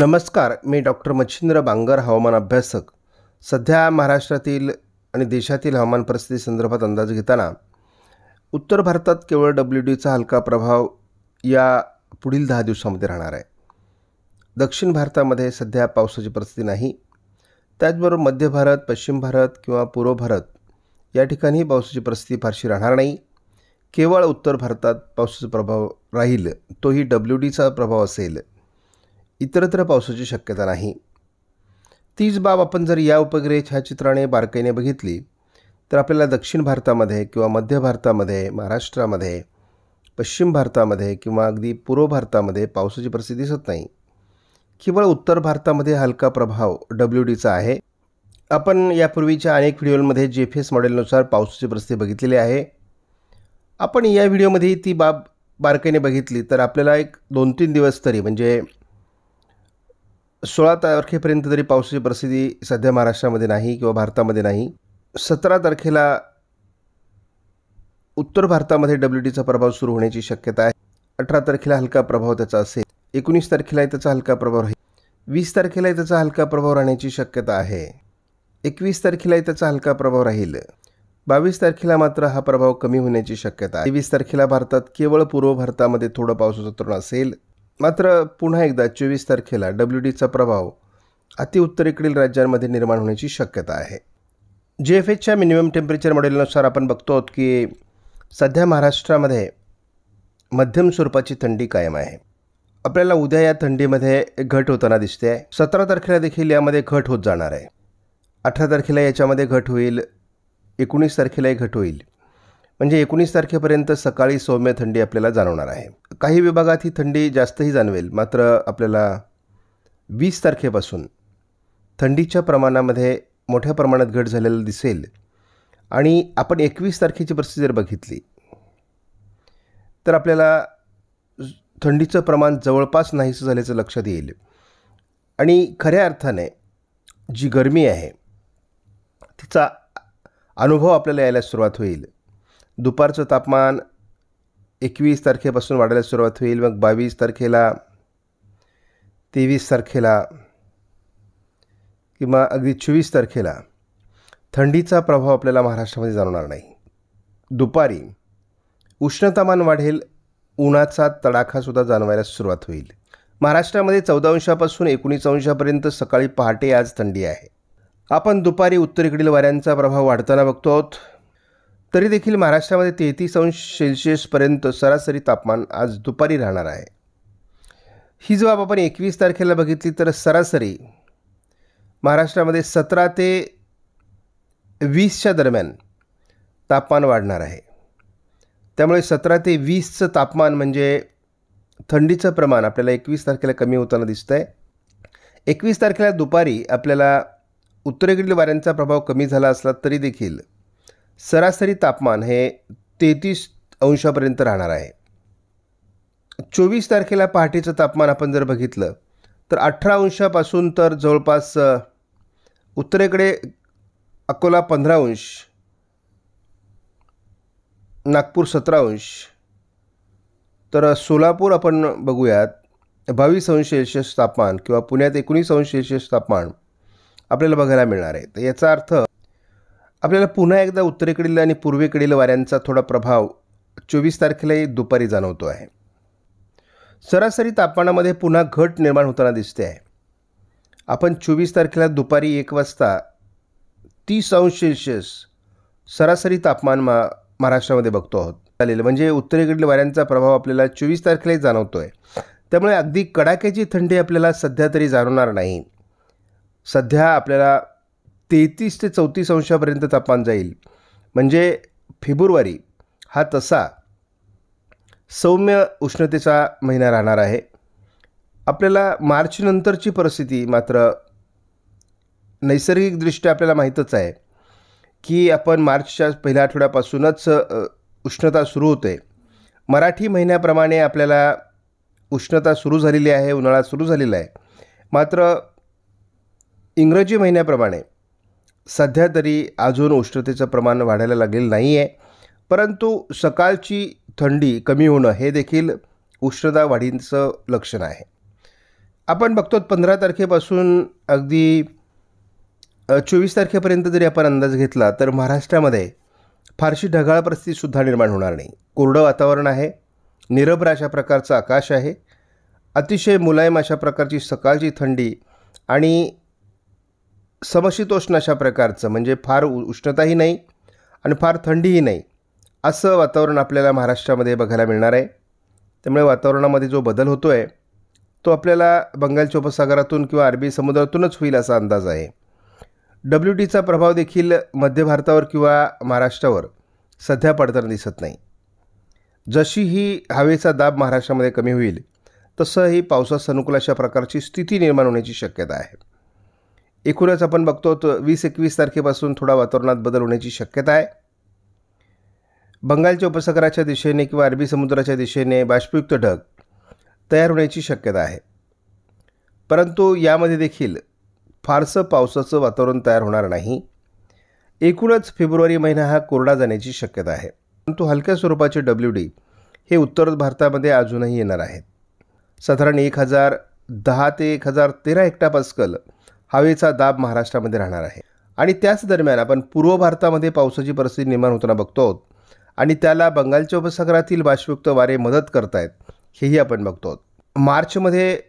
नमस्कार मी डॉक्टर मच्छिंद्र बांगर हवामान अभ्यासक सध्या महाराष्ट्रातील आणि देशातील हवामान परिस्थिती संदर्भात अंदाज घेताना उत्तर भारतात केवळ डब्ल्यू डीचा हलका प्रभाव या पुढील दहा दिवसामध्ये राहणार आहे दक्षिण भारतामध्ये सध्या पावसाची परिस्थिती नाही त्याचबरोबर मध्य भारत पश्चिम भारत किंवा पूर्व भारत या ठिकाणीही पावसाची परिस्थिती फारशी राहणार नाही केवळ उत्तर भारतात पावसाचा प्रभाव राहील तोही डब्ल्यू डीचा प्रभाव असेल इतरत्र पावसाची शक्यता नाही तीच बाब आपण जर या उपग्रह छायाचित्राने बारकाईने बघितली तर आपल्याला दक्षिण भारतामध्ये किंवा मध्य भारतामध्ये महाराष्ट्रामध्ये पश्चिम भारतामध्ये किंवा अगदी पूर्व भारतामध्ये पावसाची परिस्थिती दिसत नाही केवळ उत्तर भारतामध्ये हलका प्रभाव डब्ल्यू डीचा आहे आपण यापूर्वीच्या अनेक व्हिडिओमध्ये जे एफ एस मॉडेलनुसार पावसाची परिस्थिती बघितलेली आहे आपण या व्हिडिओमध्ये ती बाब बारकाईने बघितली तर आपल्याला एक दोन तीन दिवस तरी म्हणजे सोळा तारखेपर्यंत तरी पावसाची परिस्थिती सध्या महाराष्ट्रामध्ये नाही किंवा भारतामध्ये नाही सतरा तारखेला उत्तर भारतामध्ये डब्ल्यू डीचा प्रभाव सुरू होण्याची शक्यता आहे अठरा तारखेला हलका प्रभाव त्याचा असेल एकोणीस तारखेलाही त्याचा हलका प्रभाव राहील वीस तारखेलाही त्याचा हलका प्रभाव राहण्याची शक्यता आहे एकवीस तारखेलाही त्याचा हलका प्रभाव राहील बावीस तारखेला मात्र हा प्रभाव कमी होण्याची शक्यता आहे तेवीस तारखेला भारतात केवळ पूर्व भारतामध्ये थोडं पावसाचं तरुण असेल मात्र पुन्हा एकदा चोवीस तारखेला डब्ल्यू डीचा प्रभाव अतिउत्तरेकडील राज्यांमध्ये निर्माण होण्याची शक्यता आहे जे एफ एचच्या मिनिमम टेम्परेचर मॉडेलनुसार आपण बघतो आहोत की सध्या महाराष्ट्रामध्ये मध्यम स्वरूपाची थंडी कायम आहे आपल्याला उद्या या थंडीमध्ये घट होताना दिसते आहे सतरा तारखेला देखील यामध्ये घट होत जाणार आहे अठरा तारखेला याच्यामध्ये घट होईल एकोणीस तारखेलाही घट होईल म्हणजे एकोणीस तारखेपर्यंत सकाळी सौम्य थंडी आपल्याला जाणवणार आहे काही विभागात ही थंडी जास्तही जाणवेल मात्र आपल्याला वीस तारखेपासून थंडीच्या प्रमाणामध्ये मोठ्या प्रमाणात घट झालेला दिसेल आणि आपण एकवीस तारखेची परिस्थिती जर बघितली तर आपल्याला थंडीचं प्रमाण जवळपास नाहीसं झाल्याचं लक्षात येईल आणि खऱ्या अर्थाने जी गरमी आहे तिचा अनुभव आपल्याला यायला सुरुवात होईल दुपारचं तापमान एकवीस तारखेपासून वाढायला सुरुवात होईल मग बावीस तारखेला तेवीस तारखेला किंवा अगदी चोवीस तारखेला थंडीचा प्रभाव आपल्याला महाराष्ट्रामध्ये जाणवणार नाही दुपारी उष्णतामान वाढेल उन्हाचा तडाखासुद्धा जाणवायला सुरुवात होईल महाराष्ट्रामध्ये चौदा अंशापासून एकोणीस अंशापर्यंत सकाळी पहाटे आज थंडी आहे आपण दुपारी उत्तरेकडील वाऱ्यांचा प्रभाव वाढताना बघतो आहोत तरी देखील महाराष्ट्रामध्ये तेहतीस अंश सेल्शियसपर्यंत सरासरी तापमान आज दुपारी राहणार आहे ही जो आपण एकवीस तारखेला बघितली तर सरासरी महाराष्ट्रामध्ये सतरा ते वीसच्या दरम्यान तापमान वाढणार आहे त्यामुळे सतरा ते वीसचं तापमान म्हणजे थंडीचं प्रमाण आपल्याला एकवीस तारखेला कमी होताना दिसतं आहे एकवीस तारखेला दुपारी आपल्याला उत्तरेकडील वाऱ्यांचा प्रभाव कमी झाला असला तरी देखील सरासरी तापमान हे तेहतीस अंशापर्यंत राहणार आहे चोवीस तारखेला पहाटेचं तापमान आपण जर बघितलं तर अठरा अंशापासून तर जवळपास उत्तरेकडे अकोला पंधरा अंश नागपूर सतरा अंश तर सोलापूर आपण बघूयात बावीस अंश सेल्शियस तापमान किंवा पुण्यात एकोणीस अंश सेल्शियस तापमान आपल्याला बघायला मिळणार आहे तर याचा अर्थ आपल्याला पुन्हा एकदा उत्तरेकडील आणि पूर्वेकडील वाऱ्यांचा थोडा प्रभाव चोवीस तारखेलाही दुपारी जाणवतो आहे सरासरी तापमानामध्ये पुन्हा घट निर्माण होताना दिसते आहे आपण चोवीस तारखेला दुपारी एक वाजता तीस अंश सेल्शियस सरासरी तापमान मा महाराष्ट्रामध्ये बघतो आहोत चालेल म्हणजे उत्तरेकडील वाऱ्यांचा प्रभाव आपल्याला चोवीस तारखेलाही जाणवतो आहे त्यामुळे अगदी कडाक्याची थंडी आपल्याला सध्या तरी जाणवणार नाही सध्या आपल्याला तेहतीस ते चौतीस अंशापर्यंत तापमान जाईल म्हणजे फेब्रुवारी हा तसा सौम्य उष्णतेचा महिना राहणार आहे आपल्याला मार्चनंतरची परिस्थिती मात्र नैसर्गिकदृष्ट्या आपल्याला माहीतच आहे की आपण मार्चच्या पहिल्या आठवड्यापासूनच उष्णता सुरू होते मराठी महिन्याप्रमाणे आपल्याला उष्णता सुरू झालेली आहे उन्हाळा सुरू झालेला आहे मात्र इंग्रजी महिन्याप्रमाणे सध्या तरी अजून उष्णतेचं प्रमाण वाढायला लागलेलं नाही आहे परंतु सकाळची थंडी कमी होणं हे देखील उष्णता वाढीचं लक्षण आहे आपण बघतो पंधरा तारखेपासून अगदी चोवीस तारखेपर्यंत जरी आपण अंदाज घेतला तर महाराष्ट्रामध्ये फारशी ढगाळ परिस्थितीसुद्धा निर्माण होणार नाही कोरडं वातावरण आहे निरभ्र अशा प्रकारचं आकाश आहे अतिशय मुलायम अशा प्रकारची सकाळची थंडी आणि समशीतोष्ण अशा प्रकारचं म्हणजे फार उष्णताही नाही आणि फार थंडीही नाही असं वातावरण आपल्याला महाराष्ट्रामध्ये बघायला मिळणार आहे त्यामुळे वातावरणामध्ये जो बदल होतो आहे तो आपल्याला बंगालच्या उपसागरातून किंवा अरबी समुद्रातूनच होईल असा अंदाज आहे डब्ल्यू टीचा प्रभाव देखील मध्य भारतावर किंवा महाराष्ट्रावर सध्या पडताना दिसत नाही जशी ही हवेचा दाब महाराष्ट्रामध्ये कमी होईल तसंही ही पावसास अनुकूल अशा प्रकारची स्थिती निर्माण होण्याची शक्यता आहे एकूणच आपण बघतो तर वीस एकवीस तारखेपासून थोडा वातावरणात बदल होण्याची शक्यता आहे बंगालच्या उपसागराच्या दिशेने किंवा अरबी समुद्राच्या दिशेने बाष्पयुक्त ढग तयार होण्याची शक्यता आहे परंतु यामध्ये देखील फारसं पावसाचं वातावरण तयार होणार नाही एकूणच फेब्रुवारी महिना हा कोरडा जाण्याची शक्यता आहे परंतु हलक्या स्वरूपाचे डब्ल्यू डी हे उत्तर भारतामध्ये अजूनही येणार आहेत साधारण एक हजार दहा ते एक हजार तेरा एकटापासकल हवेचा दाब महाराष्ट्रामध्ये राहणार आहे आणि त्याच दरम्यान आपण पूर्व भारतामध्ये पावसाची परिस्थिती निर्माण होताना बघतो आहोत आणि त्याला बंगालच्या उपसागरातील बाष्पयुक्त वारे मदत आहेत हेही आपण बघतो आहोत मार्चमध्ये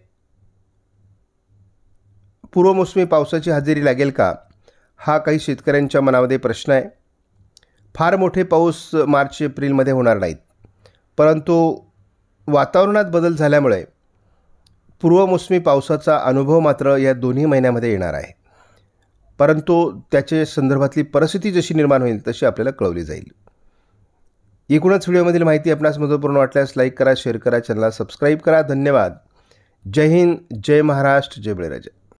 पूर्वमोसमी पावसाची हजेरी लागेल का हा काही शेतकऱ्यांच्या मनामध्ये प्रश्न आहे फार मोठे पाऊस मार्च एप्रिलमध्ये होणार नाहीत परंतु वातावरणात बदल झाल्यामुळे पूर्वमोसमी पावसाचा अनुभव मात्र या दोन्ही महिन्यामध्ये येणार आहे परंतु त्याचे संदर्भातली परिस्थिती जशी निर्माण होईल तशी आपल्याला कळवली जाईल एकूणच व्हिडिओमधील माहिती आपणास महत्त्वपूर्ण वाटल्यास लाईक करा शेअर करा चॅनलला सबस्क्राईब करा धन्यवाद जय हिंद जय महाराष्ट्र जय बळीराजा